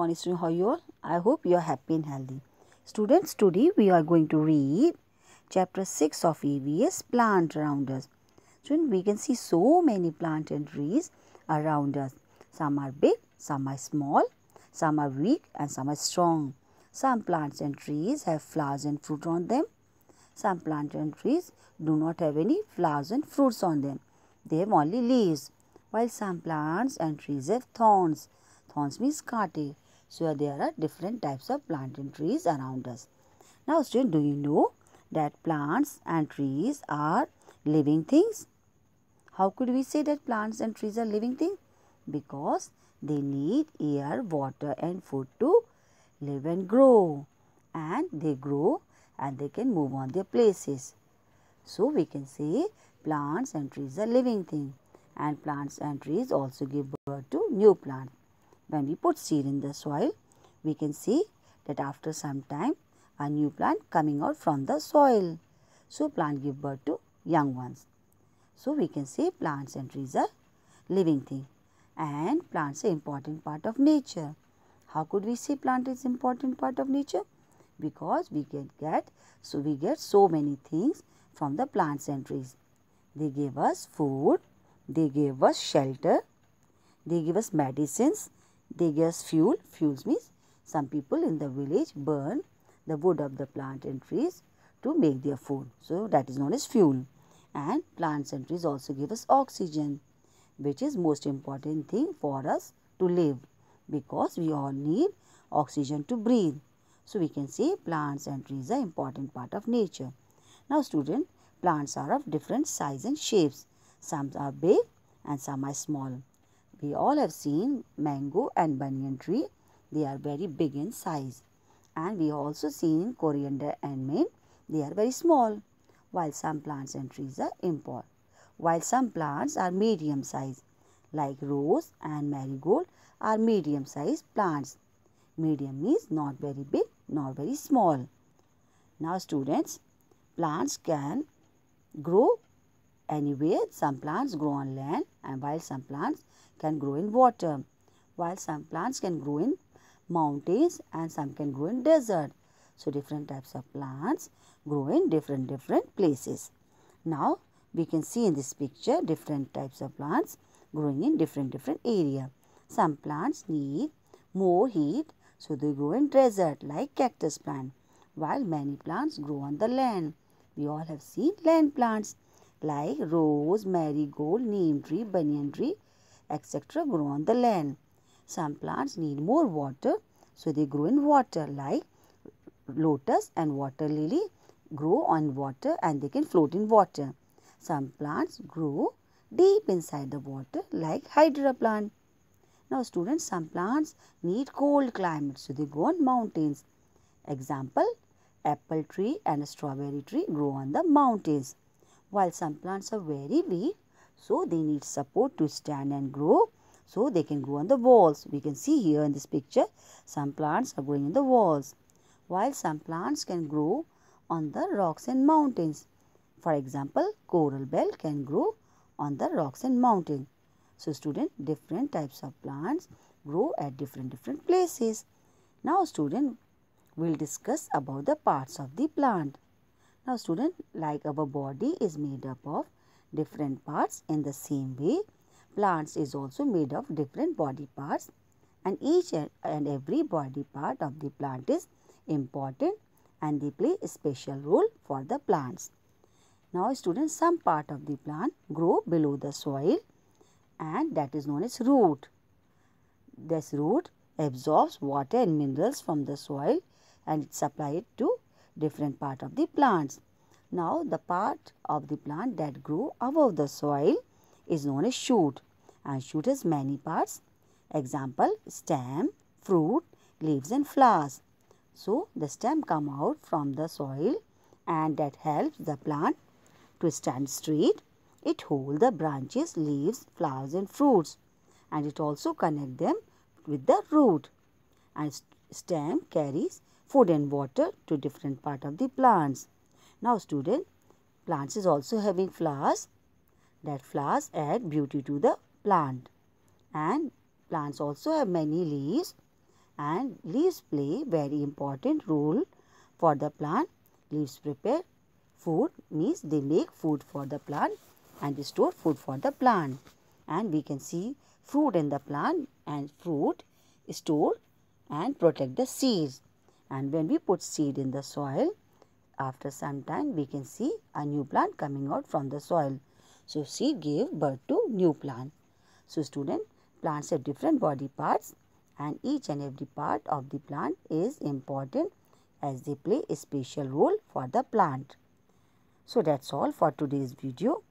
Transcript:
on String Hoyol. I hope you are happy and healthy. Students, today we are going to read chapter 6 of EVS Plant Around Us. Students, we can see so many plant and trees around us. Some are big, some are small, some are weak and some are strong. Some plants and trees have flowers and fruit on them. Some plants and trees do not have any flowers and fruits on them. They have only leaves. While some plants and trees have thorns. Thorns means kate. So there are different types of plant and trees around us. Now student, do you know that plants and trees are living things? How could we say that plants and trees are living things? Because they need air, water and food to live and grow. And they grow and they can move on their places. So we can say plants and trees are living things and plants and trees also give birth to new plants. When we put seed in the soil, we can see that after some time, a new plant coming out from the soil. So, plant give birth to young ones. So, we can say plants and trees are living thing and plants are important part of nature. How could we say plant is important part of nature? Because we can get, so we get so many things from the plants and trees. They give us food, they give us shelter, they give us medicines, they gas fuel, fuels means some people in the village burn the wood of the plant and trees to make their food. So, that is known as fuel and plants and trees also give us oxygen which is most important thing for us to live because we all need oxygen to breathe. So, we can say plants and trees are important part of nature. Now, student, plants are of different size and shapes. Some are big and some are small. We all have seen mango and banyan tree. They are very big in size. And we also seen coriander and mint. They are very small. While some plants and trees are import. While some plants are medium size. Like rose and marigold are medium sized plants. Medium means not very big, not very small. Now students, plants can grow Anyway, some plants grow on land and while some plants can grow in water, while some plants can grow in mountains and some can grow in desert. So, different types of plants grow in different different places. Now, we can see in this picture different types of plants growing in different different area. Some plants need more heat so they grow in desert like cactus plant while many plants grow on the land. We all have seen land plants like rose, marigold, neem tree, banyan tree, etc. grow on the land. Some plants need more water, so they grow in water like lotus and water lily grow on water and they can float in water. Some plants grow deep inside the water like hydra plant. Now students, some plants need cold climate so they grow on mountains. Example, apple tree and strawberry tree grow on the mountains. While some plants are very weak, so they need support to stand and grow. So they can grow on the walls. We can see here in this picture, some plants are growing on the walls. While some plants can grow on the rocks and mountains. For example, coral bell can grow on the rocks and mountains. So student, different types of plants grow at different different places. Now student, will discuss about the parts of the plant. Now student like our body is made up of different parts in the same way plants is also made of different body parts and each and every body part of the plant is important and they play a special role for the plants. Now students some part of the plant grow below the soil and that is known as root. This root absorbs water and minerals from the soil and it supply it to different part of the plants. Now, the part of the plant that grow above the soil is known as shoot and shoot has many parts. Example, stem, fruit, leaves and flowers. So, the stem come out from the soil and that helps the plant to stand straight. It hold the branches, leaves, flowers and fruits and it also connect them with the root and stem carries food and water to different part of the plants. Now student, plants is also having flowers. That flowers add beauty to the plant. And plants also have many leaves and leaves play very important role for the plant. Leaves prepare food means they make food for the plant and they store food for the plant. And we can see fruit in the plant and fruit store and protect the seeds and when we put seed in the soil after some time we can see a new plant coming out from the soil. So seed gave birth to new plant. So student plants have different body parts and each and every part of the plant is important as they play a special role for the plant. So that's all for today's video.